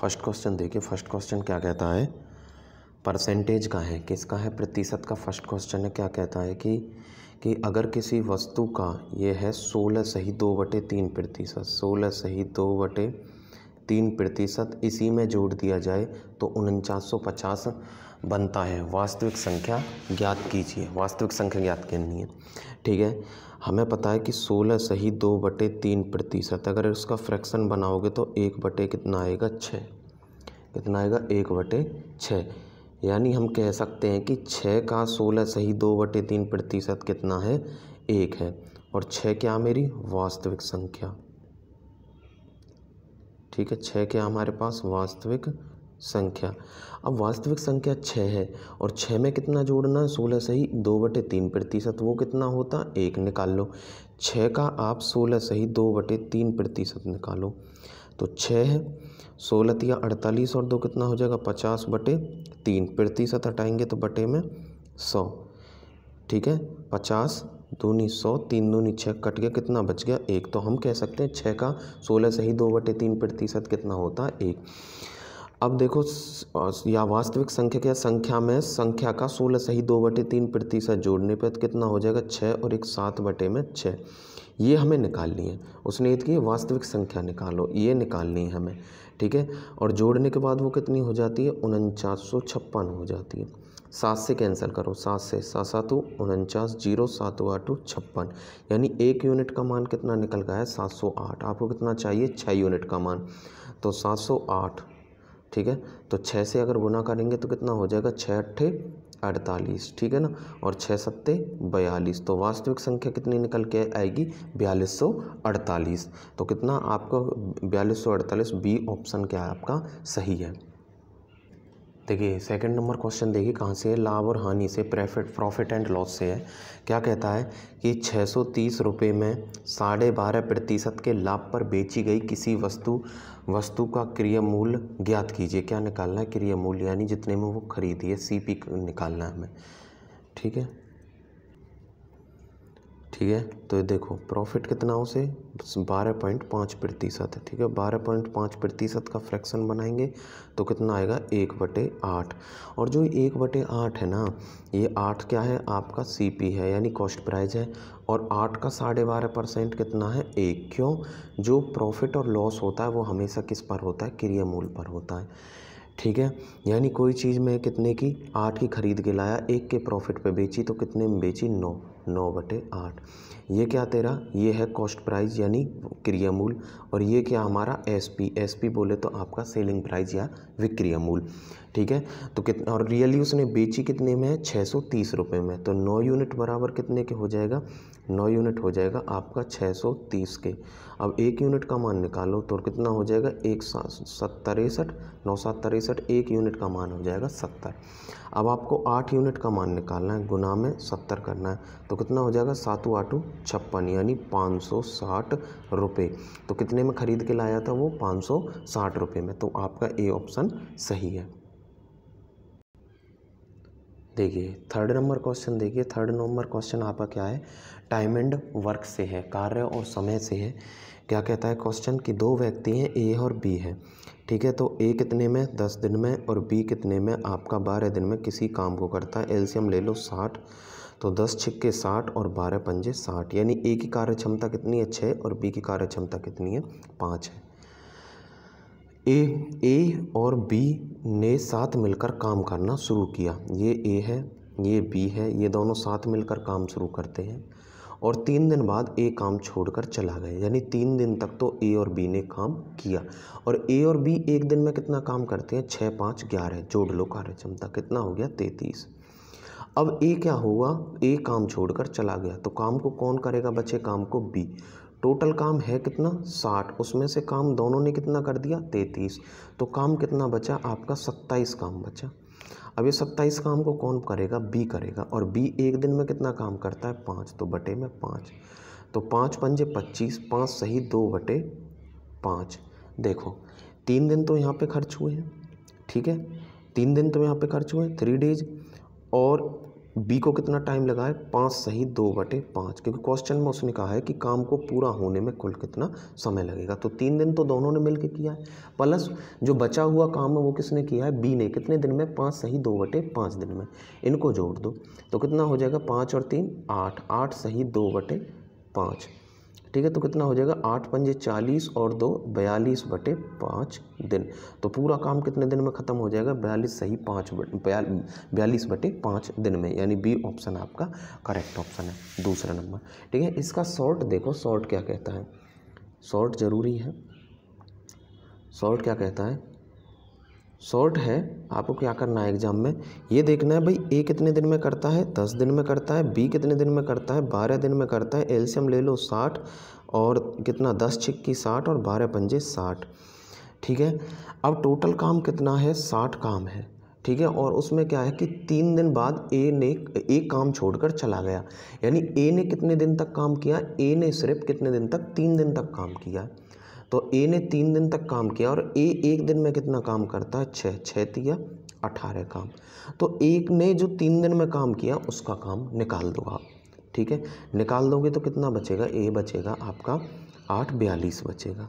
first question देखिए first question क्या कहता है परसेंटेज का है किसका है प्रतिशत का फर्स्ट क्वेश्चन है क्या कहता है कि कि अगर किसी वस्तु का ये है सोलह सही दो बटे तीन प्रतिशत सोलह सही दो बटे तीन प्रतिशत इसी में जोड़ दिया जाए तो उनचास सौ पचास बनता है वास्तविक संख्या ज्ञात कीजिए वास्तविक संख्या ज्ञात करनी है ठीक है हमें पता है कि सोलह सही दो बटे तीन प्रतिशत अगर इसका फ्रैक्शन बनाओगे तो एक बटे कितना आएगा छः कितना आएगा एक बटे छः यानी हम कह सकते हैं कि छः का सोलह सही दो बटे तीन प्रतिशत कितना है एक है और छः क्या मेरी वास्तविक संख्या ठीक है छः क्या हमारे पास वास्तविक संख्या अब वास्तविक संख्या छः है और छः में कितना जोड़ना है सोलह सही दो बटे तीन प्रतिशत वो कितना होता एक निकाल लो छः का आप सोलह सही दो बटे तीन प्रतिशत निकालो तो छः है सोलह या अड़तालीस और दो कितना हो जाएगा पचास बटे तीन प्रतिशत हटाएंगे तो बटे में सौ ठीक है पचास दूनी सौ तीन दूनी छः कट गया कितना बच गया एक तो हम कह सकते हैं छः का सोलह सही दो बटे तीन प्रतिशत कितना होता है एक अब देखो या वास्तविक संख्या या संख्या में संख्या का सोलह सही दो बटे तीन प्रतिशत जोड़ने पर तो कितना हो जाएगा छः और एक सात बटे में छः ये हमें निकालनी है उसने ये की वास्तविक संख्या निकालो ये निकालनी है हमें ठीक है और जोड़ने के बाद वो कितनी हो जाती है उनचास सौ छप्पन हो जाती है सात से कैंसिल करो सात से सात सात उनचास जीरो सात आठ छप्पन यानी एक यूनिट का मान कितना निकल गया है सात सौ आठ आपको कितना चाहिए छः यूनिट का मान तो सात सौ आठ ठीक है तो छः से अगर गुना करेंगे तो कितना हो जाएगा छः अट्ठे अड़तालीस ठीक है ना और छः सत्ते बयालीस तो वास्तविक संख्या कितनी निकल के आएगी बयालीस सौ अड़तालीस तो कितना आपको बयालीस सौ अड़तालीस बी ऑप्शन क्या है आपका सही है देखिए सेकंड नंबर क्वेश्चन देखिए कहाँ से है लाभ और हानि से प्रॉफिट प्रॉफिट एंड लॉस से है क्या कहता है कि छः सौ तीस रुपये में साढ़े बारह प्रतिशत के लाभ पर बेची गई किसी वस्तु वस्तु का क्रिय मूल्य ज्ञात कीजिए क्या निकालना है क्रिय मूल्य यानी जितने में वो खरीदी है सी निकालना है हमें ठीक है ठीक है तो देखो प्रॉफिट कितना उसे बारह पॉइंट पाँच प्रतिशत ठीक है बारह पॉइंट पाँच प्रतिशत का फ्रैक्शन बनाएंगे तो कितना आएगा एक बटे आठ और जो एक बटे आठ है ना ये आठ क्या है आपका सीपी है यानी कॉस्ट प्राइस है और आठ का साढ़े बारह परसेंट कितना है एक क्यों जो प्रॉफिट और लॉस होता है वो हमेशा किस पर होता है क्रिया मूल पर होता है ठीक है यानी कोई चीज़ मैं कितने की आठ की खरीद के लाया एक के प्रॉफिट पे बेची तो कितने में बेची नौ नौ बटे आठ ये क्या तेरा ये है कॉस्ट प्राइस यानी क्रिया मूल और ये क्या हमारा एस पी एस पी बोले तो आपका सेलिंग प्राइस या विक्रिय मूल ठीक है तो कितना और रियली उसने बेची कितने में है छः सौ तीस रुपये में तो नौ यूनिट बराबर कितने के हो जाएगा नौ यूनिट हो जाएगा आपका छः सौ तीस के अब एक यूनिट का मान निकालो तो कितना हो जाएगा एक सात तिरसठ नौ सात तिरसठ एक यूनिट का मान हो जाएगा सत्तर अब आपको आठ यूनिट का मान निकालना है गुना में सत्तर करना है तो तो कितना हो जाएगा सातू आठू छप्पन यानी पाँच सौ साठ रुपये तो कितने में ख़रीद के लाया था वो पाँच सौ साठ रुपये में तो आपका ए ऑप्शन सही है देखिए थर्ड नंबर क्वेश्चन देखिए थर्ड नंबर क्वेश्चन आपका क्या है टाइम एंड वर्क से है कार्य और समय से है क्या कहता है क्वेश्चन कि दो व्यक्ति हैं ए और बी है ठीक है तो ए कितने में दस दिन में और बी कितने में आपका बारह दिन में किसी काम को करता है एल्शियम ले लो साठ तो दस छिक्के साठ और बारह पंजे साठ यानी ए की कार्य क्षमता कितनी है छः और बी की कार्य क्षमता कितनी है पाँच है ए ए और बी ने साथ मिलकर काम करना शुरू किया ये ए है ये बी है ये दोनों साथ मिलकर काम शुरू करते हैं और तीन दिन बाद ए काम छोड़कर चला गया यानी तीन दिन तक तो ए और बी ने काम किया और ए और बी एक दिन में कितना काम करते हैं छः पाँच ग्यारह जोड़ लो कार्य क्षमता कितना हो गया तैतीस अब ए क्या होगा ए काम छोड़कर चला गया तो काम को कौन करेगा बचे काम को बी टोटल काम है कितना साठ उसमें से काम दोनों ने कितना कर दिया तैंतीस तो काम कितना बचा आपका सत्ताईस काम बचा अब ये सत्ताईस काम को कौन करेगा बी करेगा और बी एक दिन में कितना काम करता है पाँच तो बटे में पाँच तो पाँच पंजे पच्चीस पाँच सही दो बटे पाँच देखो तीन दिन तो यहाँ पे खर्च हुए हैं ठीक है तीन दिन तो यहाँ पे खर्च हुए थ्री डेज और बी को कितना टाइम लगा है पाँच सही दो बटे पाँच क्योंकि क्वेश्चन में उसने कहा है कि काम को पूरा होने में कुल कितना समय लगेगा तो तीन दिन तो दोनों ने मिलकर किया है प्लस जो बचा हुआ काम है वो किसने किया है बी ने कितने दिन में पाँच सही दो बटे पाँच दिन में इनको जोड़ दो तो कितना हो जाएगा पाँच और तीन आठ आठ सही दो बटे पाँच ठीक है तो कितना हो जाएगा आठ पंजे चालीस और दो बयालीस बटे पाँच दिन तो पूरा काम कितने दिन में ख़त्म हो जाएगा बयालीस सही पाँच बयालीस बटे पाँच दिन में यानी बी ऑप्शन आपका करेक्ट ऑप्शन है दूसरा नंबर ठीक है इसका शॉर्ट देखो शॉर्ट क्या कहता है शॉर्ट ज़रूरी है शॉर्ट क्या कहता है शॉर्ट है आपको क्या करना है एग्जाम में ये देखना है भाई ए कितने दिन में करता है दस दिन में करता है बी कितने दिन में करता है बारह दिन में करता है एल्शियम ले लो साठ और कितना दस छिक्की साठ और बारह पंजे साठ ठीक है अब टोटल काम कितना है साठ काम है ठीक है और उसमें क्या है कि तीन दिन बाद ए ने एक काम छोड़कर चला गया यानी ए ने कितने दिन तक काम किया ए ने सिर्फ कितने दिन तक तीन दिन तक काम किया है तो ए ने तीन दिन तक काम किया और ए एक दिन में कितना काम करता है छः छः दिया अठारह काम तो एक ने जो तीन दिन में काम किया उसका काम निकाल दो आप ठीक है निकाल दोगे तो कितना बचेगा ए बचेगा आपका आठ बयालीस बचेगा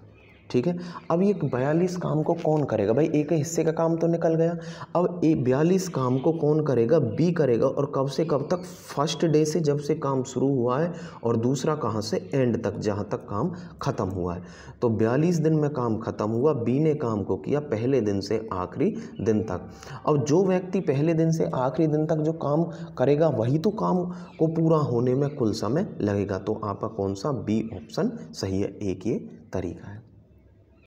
ठीक है अब ये बयालीस काम को कौन करेगा भाई एक के हिस्से का काम तो निकल गया अब ए बयालीस काम को कौन करेगा बी करेगा और कब से कब तक फर्स्ट डे से जब से काम शुरू हुआ है और दूसरा कहाँ से एंड तक जहाँ तक काम ख़त्म हुआ है तो बयालीस दिन में काम ख़त्म हुआ बी ने काम को किया पहले दिन से आखिरी दिन तक अब जो व्यक्ति पहले दिन से आखिरी दिन तक जो काम करेगा वही तो काम को पूरा होने में कुल समय लगेगा तो आपका कौन सा बी ऑप्शन सही है एक ये तरीका है